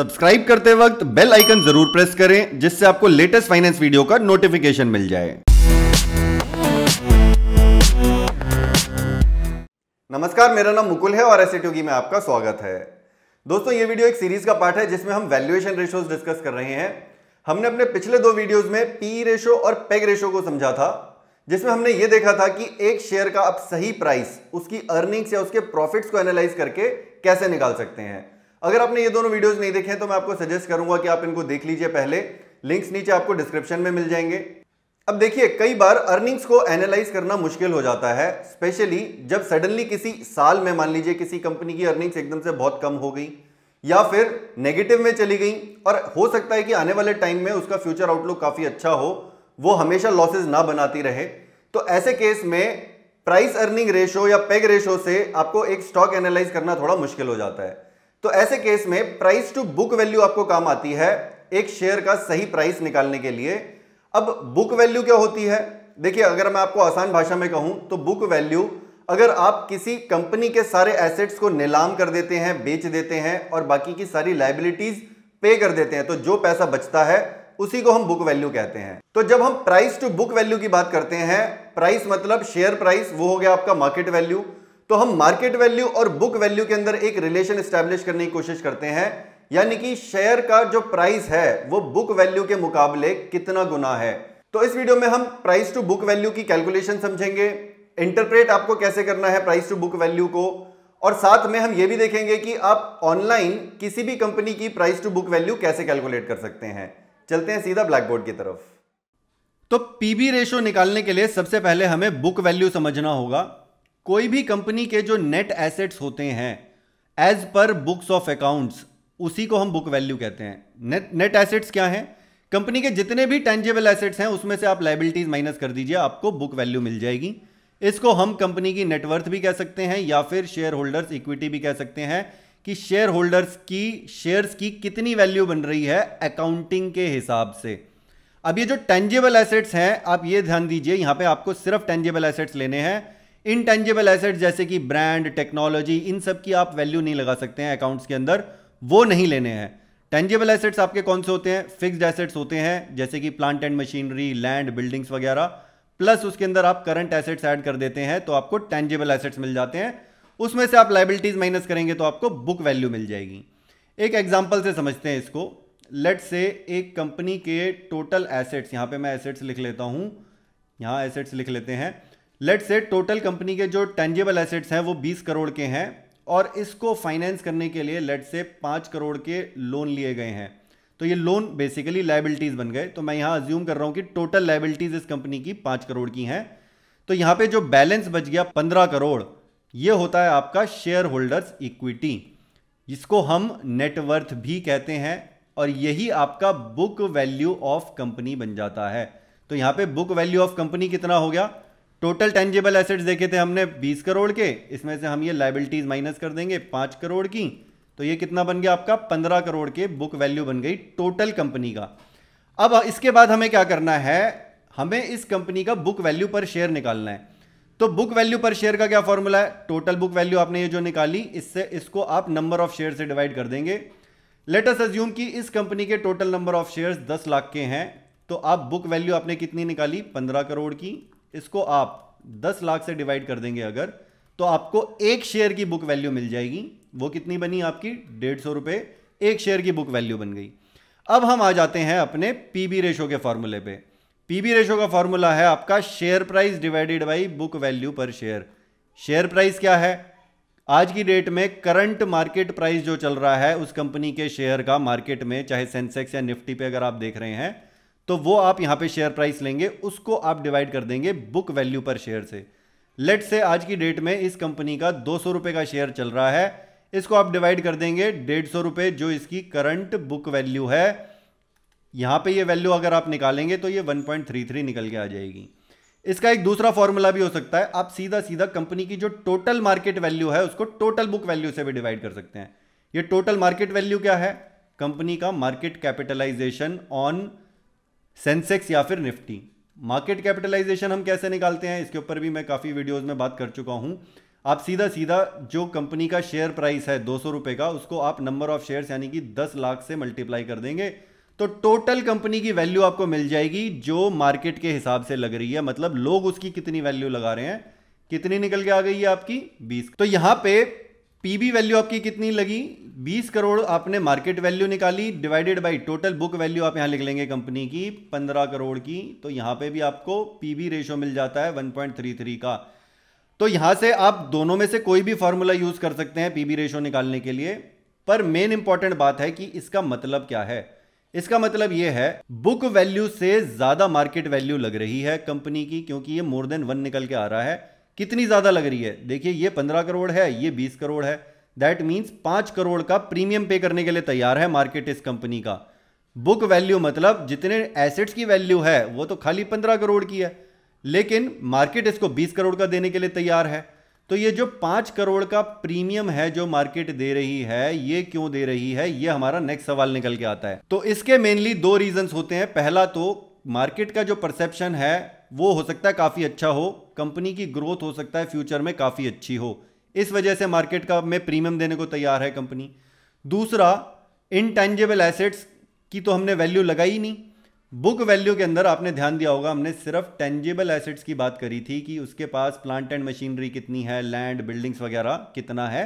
subscribe करते वक्त bell icon जरूर प्रेस करें जिससे आपको लेटेस्ट फाइनेंस वीडियो का नोटिफिकेशन मिल जाए नमस्कार मेरा नाम मुकुल है और एसेट में आपका स्वागत है दोस्तों ये वीडियो एक सीरीज का पार्ट है जिसमें हम वैल्यूएशन रेशो डिस्कस कर रहे हैं हमने अपने पिछले दो वीडियोस में पी रेशो और पेग रेशो को समझा था जिसमें हमने ये देखा था कि एक शेयर का आप सही प्राइस उसकी अर्निंग्स या उसके प्रॉफिट्स को एनालाइज करके कैसे निकाल सकते हैं अगर आपने ये दोनों वीडियोस नहीं देखे तो मैं आपको सजेस्ट करूंगा कि आप इनको देख लीजिए पहले लिंक्स नीचे आपको डिस्क्रिप्शन में मिल जाएंगे अब देखिए कई बार अर्निंग्स को एनालाइज करना मुश्किल हो जाता है स्पेशली जब सडनली किसी साल में मान लीजिए किसी कंपनी की अर्निंग्स एकदम से बहुत कम हो गई या फिर नेगेटिव में चली गई और हो सकता है कि आने वाले टाइम में उसका फ्यूचर आउटलुक काफ़ी अच्छा हो वो हमेशा लॉसेज ना बनाती रहे तो ऐसे केस में प्राइस अर्निंग रेशो या पेग रेशो से आपको एक स्टॉक एनालाइज करना थोड़ा मुश्किल हो जाता है तो ऐसे केस में प्राइस टू बुक वैल्यू आपको काम आती है एक शेयर का सही प्राइस निकालने के लिए अब बुक वैल्यू क्या होती है देखिए अगर मैं आपको आसान भाषा में कहूं तो बुक वैल्यू अगर आप किसी कंपनी के सारे एसेट्स को नीलाम कर देते हैं बेच देते हैं और बाकी की सारी लाइबिलिटीज पे कर देते हैं तो जो पैसा बचता है उसी को हम बुक वैल्यू कहते हैं तो जब हम प्राइस टू बुक वैल्यू की बात करते हैं प्राइस मतलब शेयर प्राइस वो हो गया आपका मार्केट वैल्यू तो हम मार्केट वैल्यू और बुक वैल्यू के अंदर एक रिलेशन स्टैब्लिश करने की कोशिश करते हैं यानी कि शेयर का जो प्राइस है वो बुक वैल्यू के मुकाबले कितना गुना है तो इस वीडियो में हम प्राइस टू बुक वैल्यू की कैलकुलेशन समझेंगे इंटरप्रेट आपको कैसे करना है प्राइस टू बुक वैल्यू को और साथ में हम ये भी देखेंगे कि आप ऑनलाइन किसी भी कंपनी की प्राइस टू बुक वैल्यू कैसे कैलकुलेट कर सकते हैं चलते हैं सीधा ब्लैक बोर्ड की तरफ तो पीबी रेशो निकालने के लिए सबसे पहले हमें बुक वैल्यू समझना होगा कोई भी कंपनी के जो नेट एसेट्स होते हैं as per books of accounts उसी को हम बुक वैल्यू कहते हैं नेट एसेट्स क्या है कंपनी के जितने भी टेंजेबल एसेट्स हैं उसमें से आप लाइबिलिटीज माइनस कर दीजिए आपको बुक वैल्यू मिल जाएगी इसको हम कंपनी की नेटवर्थ भी कह सकते हैं या फिर शेयर होल्डर्स इक्विटी भी कह सकते हैं कि शेयर होल्डर्स की शेयर्स की कितनी वैल्यू बन रही है अकाउंटिंग के हिसाब से अब ये जो टेंजेबल एसेट्स हैं आप ये ध्यान दीजिए यहां पे आपको सिर्फ टेंजेबल एसेट्स लेने हैं इनटेंजिबल एसेट जैसे कि ब्रांड टेक्नोलॉजी इन सब की आप वैल्यू नहीं लगा सकते हैं अकाउंट्स के अंदर वो नहीं लेने हैं टेंजिबल एसेट्स आपके कौन से होते हैं फिक्स्ड एसेट्स होते हैं जैसे कि plant and machinery land buildings वगैरह प्लस उसके अंदर आप करंट एसेट्स ऐड कर देते हैं तो आपको टेंजिबल एसेट्स मिल जाते हैं उसमें से आप लाइबिलिटीज माइनस करेंगे तो आपको बुक वैल्यू मिल जाएगी एक एग्जाम्पल से समझते हैं इसको लेट से एक कंपनी के टोटल एसेट्स यहां पे मैं एसेट्स लिख लेता हूँ यहां एसेट्स लिख लेते हैं लेट से टोटल कंपनी के जो टेंजेबल एसेट्स हैं वो 20 करोड़ के हैं और इसको फाइनेंस करने के लिए लेट से 5 करोड़ के लोन लिए गए हैं तो ये लोन बेसिकली लाइबिलिटीज़ बन गए तो मैं यहाँ अज्यूम कर रहा हूँ कि टोटल लाइबिलिटीज़ इस कंपनी की पाँच करोड़ की हैं तो यहाँ पे जो बैलेंस बच गया पंद्रह करोड़ ये होता है आपका शेयर होल्डर्स इक्विटी इसको हम नेटवर्थ भी कहते हैं और यही आपका बुक वैल्यू ऑफ कंपनी बन जाता है तो यहाँ पे बुक वैल्यू ऑफ कंपनी कितना हो गया टोटल टेंजेबल एसेट्स देखे थे हमने 20 करोड़ के इसमें से हम ये लाइबिलिटीज माइनस कर देंगे 5 करोड़ की तो ये कितना बन गया आपका 15 करोड़ के बुक वैल्यू बन गई टोटल कंपनी का अब इसके बाद हमें क्या करना है हमें इस कंपनी का बुक वैल्यू पर शेयर निकालना है तो बुक वैल्यू पर शेयर का क्या फॉर्मूला है टोटल बुक वैल्यू आपने ये जो निकाली इससे इसको आप नंबर ऑफ शेयर से डिवाइड कर देंगे लेट एज्यूम अज्यूम इस कंपनी के टोटल नंबर ऑफ शेयर दस लाख के हैं तो आप बुक वैल्यू आपने कितनी निकाली पंद्रह करोड़ की इसको आप दस लाख से डिवाइड कर देंगे अगर तो आपको एक शेयर की बुक वैल्यू मिल जाएगी वो कितनी बनी आपकी डेढ़ सौ रुपये एक शेयर की बुक वैल्यू बन गई अब हम आ जाते हैं अपने पी बी रेशो के फॉर्मूले पे पी बी रेशो का फॉर्मूला है आपका share price divided by book value per share share price क्या है आज की डेट में करंट मार्केट प्राइस जो चल रहा है उस कंपनी के शेयर का मार्केट में चाहे सेंसेक्स या निफ्टी पे अगर आप देख रहे हैं तो वो आप यहां पे शेयर प्राइस लेंगे उसको आप डिवाइड कर देंगे बुक वैल्यू पर शेयर से लेट से आज की डेट में इस कंपनी का दो सौ का शेयर चल रहा है इसको आप डिवाइड कर देंगे डेढ़ सौ रुपये जो इसकी करंट बुक वैल्यू है यहाँ पे ये वैल्यू अगर आप निकालेंगे तो ये 1.33 निकल के आ जाएगी इसका एक दूसरा फॉर्मूला भी हो सकता है आप सीधा सीधा कंपनी की जो टोटल मार्केट वैल्यू है उसको टोटल बुक वैल्यू से भी डिवाइड कर सकते हैं ये टोटल मार्केट वैल्यू क्या है कंपनी का मार्केट कैपिटलाइजेशन ऑन सेंसेक्स या फिर निफ्टी मार्केट कैपिटलाइजेशन हम कैसे निकालते हैं इसके ऊपर भी मैं काफ़ी वीडियोज में बात कर चुका हूं आप सीधा सीधा जो कंपनी का शेयर प्राइस है दो सौ का उसको आप नंबर ऑफ शेयर्स यानी कि 10 लाख से मल्टीप्लाई कर देंगे तो टोटल कंपनी की वैल्यू आपको मिल जाएगी जो मार्केट के हिसाब से लग रही है मतलब लोग उसकी कितनी वैल्यू लगा रहे हैं कितनी निकल के आ गई है आपकी बीस तो यहां पे पीबी वैल्यू आपकी कितनी लगी 20 करोड़ आपने मार्केट वैल्यू निकाली divided by total book value आप यहां लिख लेंगे कंपनी की 15 करोड़ की तो यहां पे भी आपको पीबी रेशो मिल जाता है 1.33 का तो यहां से आप दोनों में से कोई भी फॉर्मूला यूज कर सकते हैं पीबी रेशो निकालने के लिए पर मेन इंपॉर्टेंट बात है कि इसका मतलब क्या है इसका मतलब यह है बुक वैल्यू से ज्यादा मार्केट वैल्यू लग रही है कंपनी की क्योंकि ये मोर देन वन निकल के आ रहा है कितनी ज़्यादा लग रही है देखिए ये पंद्रह करोड़ है ये बीस करोड़ है दैट मीन्स पांच करोड़ का प्रीमियम पे करने के लिए तैयार है मार्केट इस कंपनी का बुक वैल्यू मतलब जितने एसेट्स की वैल्यू है वो तो खाली पंद्रह करोड़ की है लेकिन मार्केट इसको बीस करोड़ का देने के लिए तैयार है तो ये जो पांच करोड़ का प्रीमियम है जो मार्केट दे रही है ये क्यों दे रही है ये हमारा नेक्स्ट सवाल निकल के आता है तो इसके मेनली दो रीजंस होते हैं पहला तो मार्केट का जो परसेप्शन है वो हो सकता है काफ़ी अच्छा हो कंपनी की ग्रोथ हो सकता है फ्यूचर में काफ़ी अच्छी हो इस वजह से मार्केट का में प्रीमियम देने को तैयार है कंपनी दूसरा इनटेंजेबल एसेट्स की तो हमने वैल्यू लगाई नहीं बुक वैल्यू के अंदर आपने ध्यान दिया होगा हमने सिर्फ टेंजेबल एसेट्स की बात करी थी कि उसके पास प्लांट एंड मशीनरी कितनी है लैंड बिल्डिंग्स वगैरह कितना है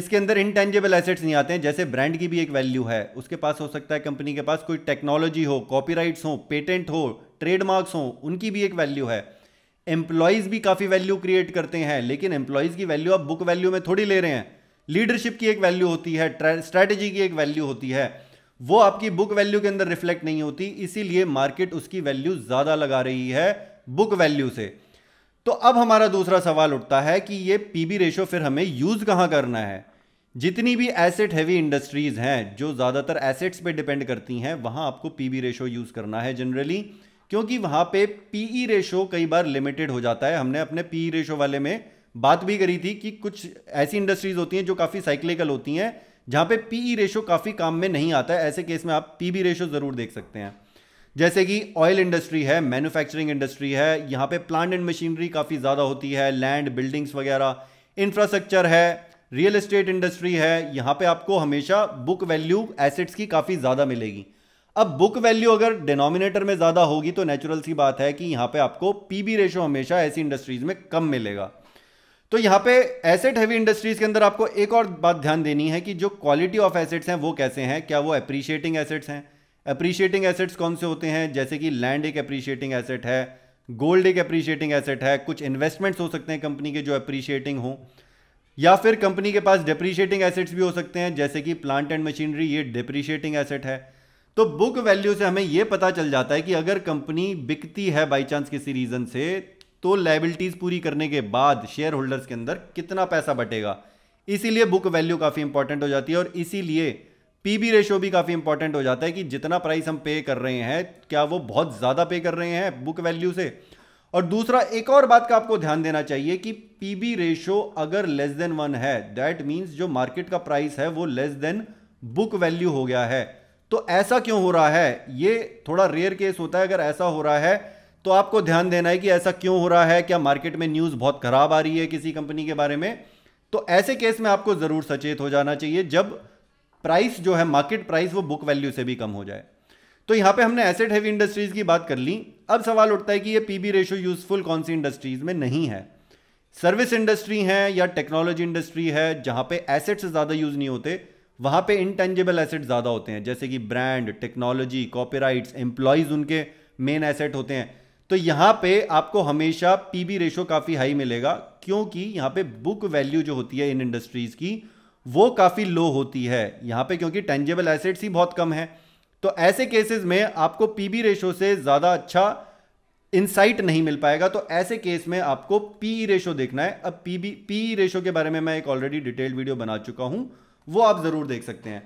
इसके अंदर इनटेंजेबल एसेट्स नहीं आते हैं जैसे ब्रांड की भी एक वैल्यू है उसके पास हो सकता है कंपनी के पास कोई टेक्नोलॉजी हो कॉपीराइट्स हो पेटेंट हो ट्रेडमार्क्स हो उनकी भी एक वैल्यू है एम्प्लॉयज़ भी काफ़ी वैल्यू क्रिएट करते हैं लेकिन एम्प्लॉयज़ की वैल्यू आप बुक वैल्यू में थोड़ी ले रहे हैं लीडरशिप की एक वैल्यू होती है स्ट्रेटेजी की एक वैल्यू होती है वो आपकी बुक वैल्यू के अंदर रिफ्लेक्ट नहीं होती इसीलिए मार्केट उसकी वैल्यू ज़्यादा लगा रही है बुक वैल्यू से तो अब हमारा दूसरा सवाल उठता है कि ये पीबी रेशो फिर हमें यूज़ कहां करना है जितनी भी एसेट हैवी इंडस्ट्रीज़ हैं जो ज़्यादातर एसेट्स पे डिपेंड करती हैं वहां आपको पीबी रेशो यूज़ करना है जनरली क्योंकि वहां पे पीई रेशो e कई बार लिमिटेड हो जाता है हमने अपने पीई रेशो e वाले में बात भी करी थी कि कुछ ऐसी इंडस्ट्रीज होती हैं जो काफ़ी साइक्लिकल होती हैं जहां पे पीई रेशो काफ़ी काम में नहीं आता है ऐसे केस में आप पी बी रेशो ज़रूर देख सकते हैं जैसे कि ऑयल इंडस्ट्री है मैन्युफैक्चरिंग इंडस्ट्री है यहाँ पे प्लांट एंड मशीनरी काफ़ी ज़्यादा होती है लैंड बिल्डिंग्स वगैरह इंफ्रास्ट्रक्चर है रियल इस्टेट इंडस्ट्री है यहाँ पे आपको हमेशा बुक वैल्यू एसेट्स की काफ़ी ज़्यादा मिलेगी अब बुक वैल्यू अगर डिनोमिनेटर में ज़्यादा होगी तो नेचुरल सी बात है कि यहां पे आपको पीबी रेशो हमेशा ऐसी इंडस्ट्रीज में कम मिलेगा तो यहां पे एसेट हैवी इंडस्ट्रीज के अंदर आपको एक और बात ध्यान देनी है कि जो क्वालिटी ऑफ एसेट्स हैं वो कैसे हैं क्या वो अप्रिशिएटिंग एसेट्स हैं अप्रिशिएटिंग एसेट्स कौन से होते हैं जैसे कि लैंड एक अप्रिशिएटिंग एसेट है गोल्ड एक अप्रिशिएटिंग एसेट है कुछ इन्वेस्टमेंट्स हो सकते हैं कंपनी के जो अप्रिशिएटिंग हों या फिर कंपनी के पास डिप्रिशिएटिंग एसेट्स भी हो सकते हैं जैसे कि प्लांट एंड मशीनरी ये डिप्रिशिएटिंग एसेट है तो बुक वैल्यू से हमें यह पता चल जाता है कि अगर कंपनी बिकती है बाई चांस किसी रीजन से तो लाइबिलिटीज पूरी करने के बाद शेयर होल्डर्स के अंदर कितना पैसा बटेगा इसीलिए बुक वैल्यू काफी इंपॉर्टेंट हो जाती है और इसीलिए पीबी रेशो भी काफी इंपॉर्टेंट हो जाता है कि जितना प्राइस हम पे कर रहे हैं क्या वो बहुत ज्यादा पे कर रहे हैं बुक वैल्यू से और दूसरा एक और बात का आपको ध्यान देना चाहिए कि पीबी रेशो अगर लेस देन वन है दैट मीन्स जो मार्केट का प्राइस है वो लेस देन बुक वैल्यू हो गया है तो ऐसा क्यों हो रहा है ये थोड़ा रेयर केस होता है अगर ऐसा हो रहा है तो आपको ध्यान देना है कि ऐसा क्यों हो रहा है क्या मार्केट में न्यूज़ बहुत खराब आ रही है किसी कंपनी के बारे में तो ऐसे केस में आपको ज़रूर सचेत हो जाना चाहिए जब प्राइस जो है मार्केट प्राइस वो बुक वैल्यू से भी कम हो जाए तो यहाँ पे हमने एसेट हैवी इंडस्ट्रीज़ की बात कर ली अब सवाल उठता है कि ये पीबी रेशो यूज़फुल कौन सी इंडस्ट्रीज़ में नहीं है सर्विस इंडस्ट्री है या टेक्नोलॉजी इंडस्ट्री है जहां पे एसेट्स ज़्यादा यूज़ नहीं होते वहाँ पे इनटेंजेबल एसेट ज़्यादा होते हैं जैसे कि ब्रांड टेक्नोलॉजी कॉपीराइट्स एम्प्लॉयज़ उनके मेन एसेट होते हैं तो यहाँ पे आपको हमेशा पी बी रेशो काफ़ी हाई मिलेगा क्योंकि यहाँ पे बुक वैल्यू जो होती है इन इंडस्ट्रीज़ की वो काफ़ी लो होती है यहाँ पे क्योंकि टेंजेबल एसेट्स ही बहुत कम है तो ऐसे केसेस में आपको पी बी रेशो से ज़्यादा अच्छा इनसाइट नहीं मिल पाएगा तो ऐसे केस में आपको पी रेशो e देखना है अब पी बी पी रेशो के बारे में मैं एक ऑलरेडी डिटेल्ड वीडियो बना चुका हूँ वो आप ज़रूर देख सकते हैं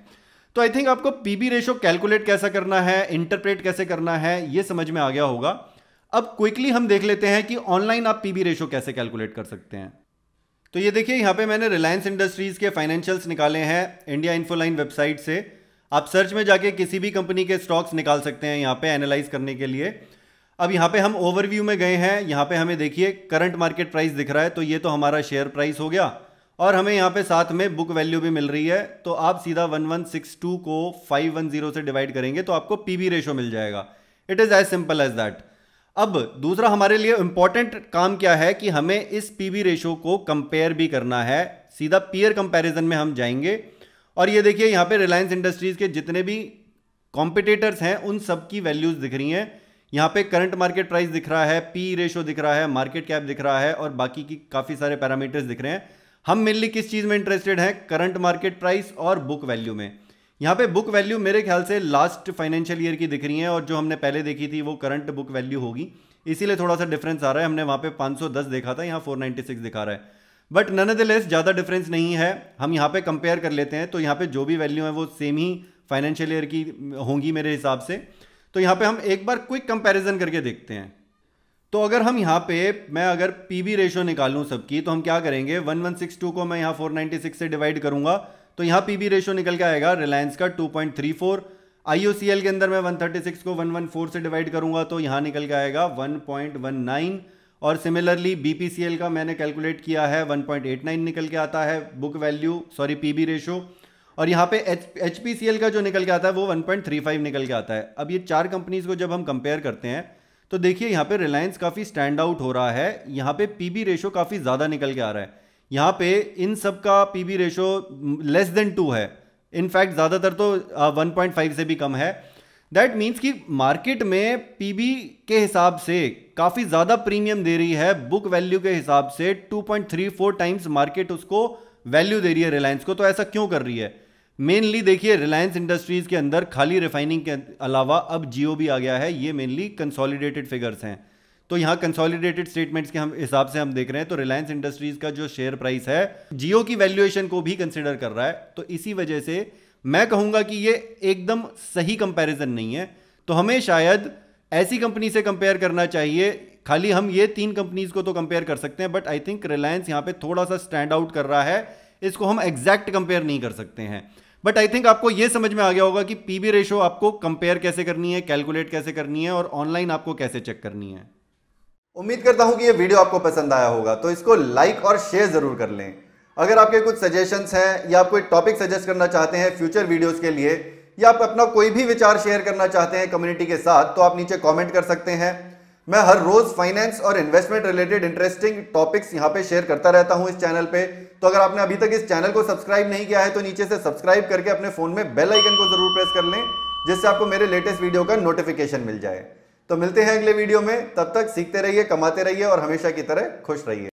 तो आई थिंक आपको पी बी रेशो कैलकुलेट कैसा करना है इंटरप्रेट कैसे करना है ये समझ में आ गया होगा अब क्विकली हम देख लेते हैं कि ऑनलाइन आप पी बी रेशो कैसे कैलकुलेट कर सकते हैं तो ये देखिए यहाँ पे मैंने रिलायंस इंडस्ट्रीज़ के फाइनेंशियल्स निकाले हैं इंडिया इन्फोलाइन वेबसाइट से आप सर्च में जाके किसी भी कंपनी के स्टॉक्स निकाल सकते हैं यहाँ पे एनालाइज करने के लिए अब यहाँ पे हम ओवरव्यू में गए हैं यहाँ पे हमें देखिए करंट मार्केट प्राइस दिख रहा है तो ये तो हमारा शेयर प्राइस हो गया और हमें यहाँ पे साथ में बुक वैल्यू भी मिल रही है तो आप सीधा 1162 को 510 से डिवाइड करेंगे तो आपको पीबी रेशो मिल जाएगा it is as simple as that अब दूसरा हमारे लिए इंपॉर्टेंट काम क्या है कि हमें इस पीबी रेशो को कंपेयर भी करना है सीधा पीयर कंपैरिजन में हम जाएंगे और ये देखिए यहाँ पे रिलायंस इंडस्ट्रीज़ के जितने भी कॉम्पिटेटर्स हैं उन सब की वैल्यूज़ दिख रही हैं यहाँ पे करंट मार्केट प्राइस दिख रहा है पी रेशो दिख रहा है मार्केट कैप दिख रहा है और बाकी की काफ़ी सारे पैरामीटर्स दिख रहे हैं हम मेनली किस चीज़ में इंटरेस्टेड हैं करंट मार्केट प्राइस और बुक वैल्यू में यहाँ पे बुक वैल्यू मेरे ख्याल से लास्ट फाइनेंशियल ईयर की दिख रही है और जो हमने पहले देखी थी वो करंट बुक वैल्यू होगी इसीलिए थोड़ा सा डिफरेंस आ रहा है हमने वहाँ पे 510 देखा था यहाँ 496 दिखा रहा है बट नन द लेस ज़्यादा डिफरेंस नहीं है हम यहाँ पे कंपेयर कर लेते हैं तो यहाँ पे जो भी वैल्यू है वो सेम ही फाइनेंशियल ईयर की होंगी मेरे हिसाब से तो यहाँ पे हम एक बार क्विक कंपेरिजन करके देखते हैं तो अगर हम यहाँ पे मैं अगर पी बी रेशो निकालूँ सबकी तो हम क्या करेंगे वन वन सिक्स टू को मैं यहाँ फोर नाइन्टी सिक्स से डिवाइड करूंगा तो यहाँ पी बी रेशो निकल के आएगा रिलायंस का two point three four I O C L के अंदर मैं वन थर्टी सिक्स को वन वन फोर से डिवाइड करूँगा तो यहाँ निकल के आएगा वन पॉइंट वन नाइन और similarly B P C L का मैंने कैलकुलेट किया है वन पॉइंट एट नाइन निकल के आता है book value sorry P B ratio और यहाँ पे H H P C L का जो निकल के आता है वो वन पॉइंट थ्री फाइव निकल के आता है अब ये चार कंपनीज को जब हम कंपेयर करते हैं तो देखिए यहाँ पे रिलायंस काफ़ी स्टैंड आउट हो रहा है यहाँ पे पीबी रेशो काफ़ी ज़्यादा निकल के आ रहा है यहाँ पे इन सब का P B ratio less than two है इनफैक्ट ज़्यादातर तो वन पॉइंट फाइव से भी कम है दैट मीन्स कि मार्केट में पीबी के हिसाब से काफ़ी ज़्यादा प्रीमियम दे रही है बुक वैल्यू के हिसाब से फोर टाइम्स मार्केट उसको वैल्यू दे रही है रिलायंस को तो ऐसा क्यों कर रही है मेनली देखिए रिलायंस इंडस्ट्रीज़ के अंदर खाली रिफाइनिंग के अलावा अब जियो भी आ गया है ये मेनली कंसोलिडेटेड फिगर्स हैं तो यहाँ कंसोलिडेटेड स्टेटमेंट्स के हम हिसाब से हम देख रहे हैं तो रिलायंस इंडस्ट्रीज़ का जो शेयर प्राइस है जियो की वैल्यूएशन को भी कंसिडर कर रहा है तो इसी वजह से मैं कहूँगा कि ये एकदम सही कंपेरिजन नहीं है तो हमें शायद ऐसी कंपनी से कंपेयर करना चाहिए खाली हम ये तीन कंपनीज को तो कंपेयर कर सकते हैं बट आई थिंक रिलायंस यहाँ पे थोड़ा सा स्टैंड आउट कर रहा है इसको हम एग्जैक्ट कंपेयर नहीं कर सकते हैं बट आई थिंक आपको ये समझ में आ गया होगा कि पीबी रेशो आपको कंपेयर कैसे करनी है कैलकुलेट कैसे करनी है और ऑनलाइन आपको कैसे चेक करनी है उम्मीद करता हूं कि ये वीडियो आपको पसंद आया होगा तो इसको लाइक और शेयर ज़रूर कर लें अगर आपके कुछ सजेशंस हैं या आप कोई टॉपिक सजेस्ट करना चाहते हैं फ्यूचर वीडियोस के लिए या आप अपना कोई भी विचार शेयर करना चाहते हैं कम्युनिटी के साथ तो आप नीचे कमेंट कर सकते हैं मैं हर रोज़ फाइनेंस और इन्वेस्टमेंट रिलेटेड इंटरेस्टिंग टॉपिक्स यहां पे शेयर करता रहता हूं इस चैनल पर तो अगर आपने अभी तक इस चैनल को सब्सक्राइब नहीं किया है तो नीचे से सब्सक्राइब करके अपने फोन में बेल आइकन को जरूर प्रेस कर लें जिससे आपको मेरे लेटेस्ट वीडियो का नोटिफिकेशन मिल जाए तो मिलते हैं अगले वीडियो में तब तक सीखते रहिए कमाते रहिए और हमेशा की तरह खुश रहिए